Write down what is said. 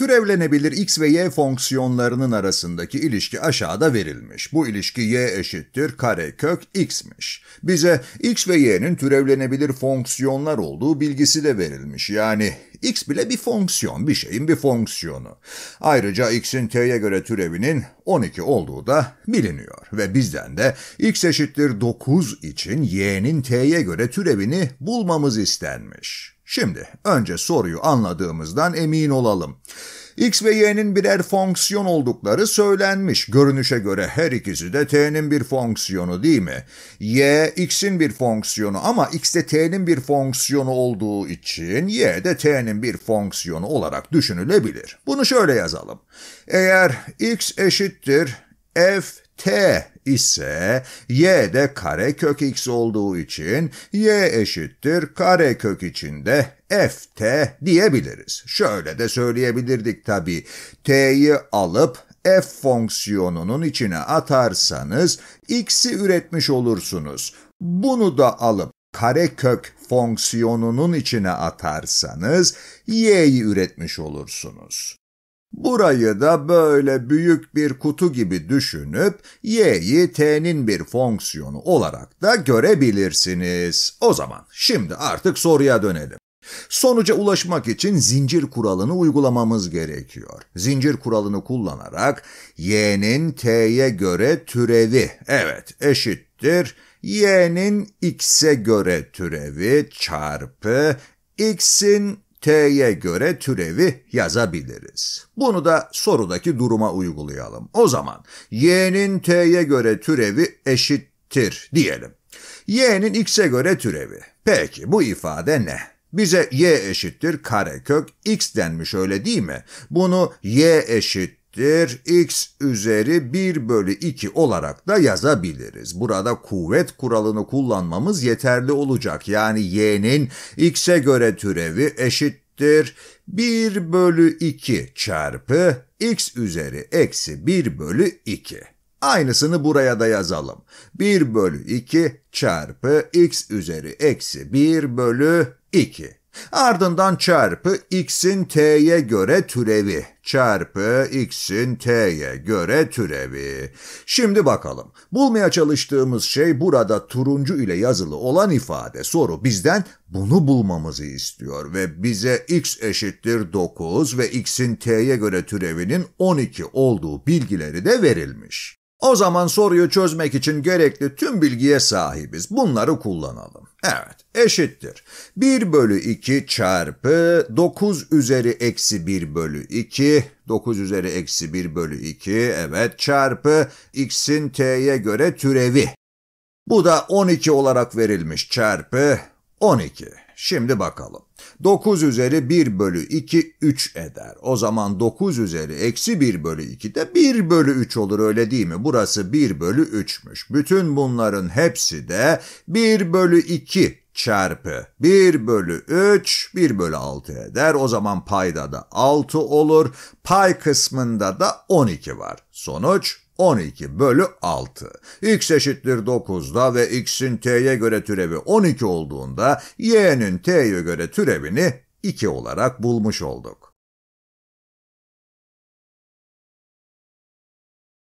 Türevlenebilir x ve y fonksiyonlarının arasındaki ilişki aşağıda verilmiş. Bu ilişki y eşittir karekök x'miş. Bize x ve y'nin türevlenebilir fonksiyonlar olduğu bilgisi de verilmiş. Yani X bile bir fonksiyon, bir şeyin bir fonksiyonu. Ayrıca x'in t'ye göre türevinin 12 olduğu da biliniyor ve bizden de x eşittir 9 için y'nin t'ye göre türevini bulmamız istenmiş. Şimdi önce soruyu anladığımızdan emin olalım. X ve Y'nin birer fonksiyon oldukları söylenmiş. Görünüşe göre her ikisi de T'nin bir fonksiyonu değil mi? Y, X'in bir fonksiyonu ama X de T'nin bir fonksiyonu olduğu için Y de T'nin bir fonksiyonu olarak düşünülebilir. Bunu şöyle yazalım. Eğer X eşittir F T ise y de kare kök x olduğu için y eşittir kare kök içinde F'T diyebiliriz. Şöyle de söyleyebilirdik tabi T'yi alıp f fonksiyonunun içine atarsanız x'i üretmiş olursunuz. Bunu da alıp karekök fonksiyonunun içine atarsanız y'yi üretmiş olursunuz. Burayı da böyle büyük bir kutu gibi düşünüp y'yi t'nin bir fonksiyonu olarak da görebilirsiniz. O zaman şimdi artık soruya dönelim. Sonuca ulaşmak için zincir kuralını uygulamamız gerekiyor. Zincir kuralını kullanarak y'nin t'ye göre türevi, evet eşittir, y'nin x'e göre türevi çarpı x'in t'ye göre türevi yazabiliriz. Bunu da sorudaki duruma uygulayalım. O zaman y'nin t'ye göre türevi eşittir diyelim. y'nin x'e göre türevi. Peki bu ifade ne? Bize y eşittir karekök x denmiş öyle değil mi? Bunu y eşittir x üzeri 1 bölü 2 olarak da yazabiliriz. Burada kuvvet kuralını kullanmamız yeterli olacak. Yani y'nin x'e göre türevi eşittir 1 bölü 2 çarpı x üzeri eksi 1 bölü 2. Aynısını buraya da yazalım. 1 bölü 2 çarpı x üzeri eksi 1 bölü 2. Ardından çarpı x'in t'ye göre türevi çarpı x'in t'ye göre türevi. Şimdi bakalım. Bulmaya çalıştığımız şey burada turuncu ile yazılı olan ifade. Soru bizden bunu bulmamızı istiyor ve bize x eşittir 9 ve x'in t'ye göre türevinin 12 olduğu bilgileri de verilmiş. O zaman soruyu çözmek için gerekli tüm bilgiye sahibiz. Bunları kullanalım. Evet eşittir. 1 bölü 2 çarpı 9 üzeri eksi 1 bölü 2. 9 üzeri eksi 1 bölü 2 evet çarpı x'in t'ye göre türevi. Bu da 12 olarak verilmiş çarpı 12. Şimdi bakalım. 9 üzeri 1 bölü 2 3 eder. O zaman 9 üzeri eksi 1 bölü 2 de 1 bölü 3 olur öyle değil mi? Burası 1 bölü 3'müş. Bütün bunların hepsi de 1 bölü 2 çarpı 1 bölü 3 1 bölü 6 eder. O zaman payda da 6 olur. Pay kısmında da 12 var. Sonuç 12 bölü 6. x eşittir 9'da ve x'in t'ye göre türevi 12 olduğunda y'nin t'ye göre türevini 2 olarak bulmuş olduk.